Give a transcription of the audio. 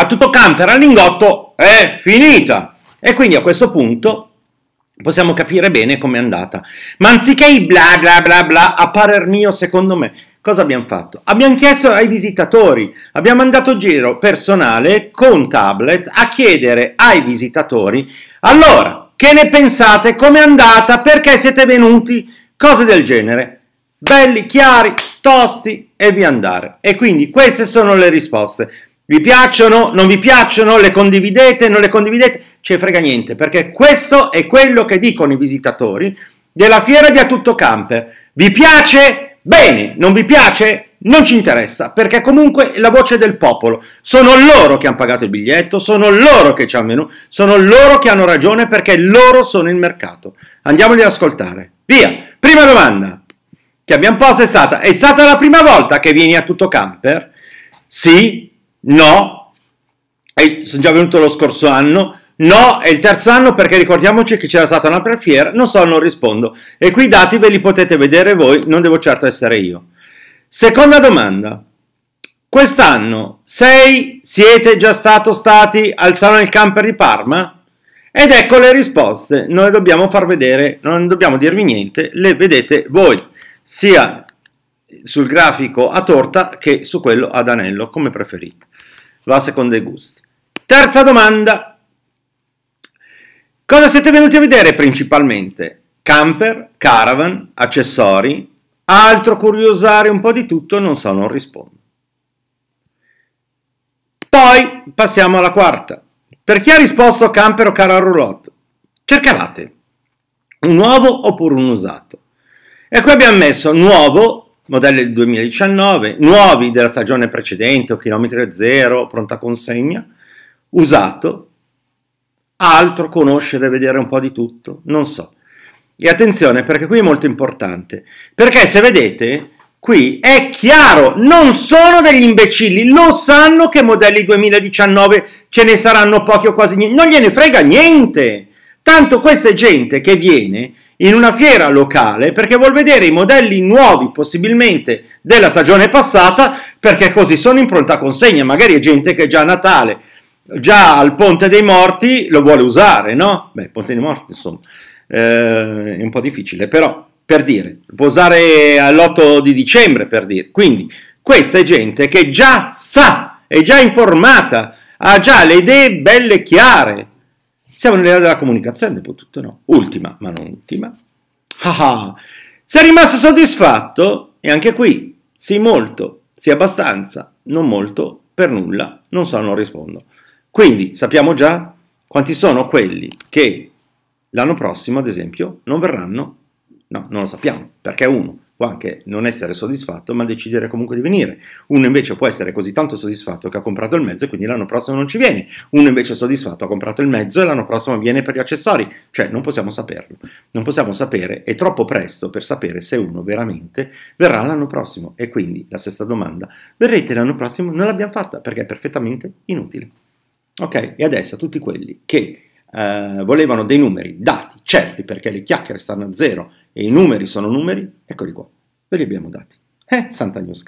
a tutto camper a lingotto è finita. E quindi a questo punto possiamo capire bene com'è andata. Ma anziché i bla bla bla bla, a parer mio, secondo me, cosa abbiamo fatto? Abbiamo chiesto ai visitatori, abbiamo mandato giro personale con tablet a chiedere ai visitatori, allora, che ne pensate? Com'è andata? Perché siete venuti? Cose del genere. Belli, chiari, tosti e via andare. E quindi queste sono le risposte. Vi piacciono, non vi piacciono, le condividete, non le condividete, Ci frega niente, perché questo è quello che dicono i visitatori della fiera di A Tutto Camper. Vi piace? Bene, non vi piace? Non ci interessa, perché comunque la voce del popolo. Sono loro che hanno pagato il biglietto, sono loro che ci hanno venuto, sono loro che hanno ragione perché loro sono il mercato. Andiamoli ad ascoltare. Via! Prima domanda che abbiamo posto è stata: è stata la prima volta che vieni a tutto camper? Sì, no, e sono già venuto lo scorso anno, no, è il terzo anno perché ricordiamoci che c'era stata una prefiera, non so, non rispondo. E qui i dati ve li potete vedere voi, non devo certo essere io. Seconda domanda. Quest'anno 6 siete già stato stati al Salone del Camper di Parma? Ed ecco le risposte, non le dobbiamo far vedere, non dobbiamo dirvi niente, le vedete voi, sia sul grafico a torta che su quello ad anello, come preferite. Va a seconda dei gusti. Terza domanda. Cosa siete venuti a vedere principalmente? Camper, caravan, accessori, altro curiosare un po' di tutto, non so, non rispondo. Poi passiamo alla quarta. Per chi ha risposto camper o caro roulotte, cercavate un nuovo oppure un usato. E qui abbiamo messo nuovo modelli del 2019, nuovi della stagione precedente o chilometro zero, pronta consegna, usato, altro, conoscere, vedere un po' di tutto, non so. E attenzione perché qui è molto importante, perché se vedete qui è chiaro, non sono degli imbecilli, lo sanno che modelli 2019 ce ne saranno pochi o quasi niente, non gliene frega niente. Tanto questa gente che viene in una fiera locale perché vuol vedere i modelli nuovi possibilmente della stagione passata perché così sono in pronta consegna, magari è gente che già a Natale, già al Ponte dei Morti lo vuole usare, no? Beh, Ponte dei Morti insomma, eh, è un po' difficile, però per dire, può usare all'8 di dicembre per dire, quindi questa è gente che già sa, è già informata, ha già le idee belle chiare, siamo nell'era della comunicazione, dopo tutto no. Ultima, ma non ultima. Ah, ah. sei rimasto soddisfatto? E anche qui, sì molto, sì abbastanza, non molto, per nulla, non so, non rispondo. Quindi sappiamo già quanti sono quelli che l'anno prossimo, ad esempio, non verranno. No, non lo sappiamo, perché uno può anche non essere soddisfatto, ma decidere comunque di venire. Uno invece può essere così tanto soddisfatto che ha comprato il mezzo e quindi l'anno prossimo non ci viene. Uno invece è soddisfatto, ha comprato il mezzo e l'anno prossimo viene per gli accessori. Cioè non possiamo saperlo. Non possiamo sapere, è troppo presto per sapere se uno veramente verrà l'anno prossimo. E quindi la stessa domanda, verrete l'anno prossimo? Non l'abbiamo fatta perché è perfettamente inutile. Ok, e adesso a tutti quelli che eh, volevano dei numeri dati certi perché le chiacchiere stanno a zero e i numeri sono numeri, eccoli qua, ve li abbiamo dati. Eh, Santa News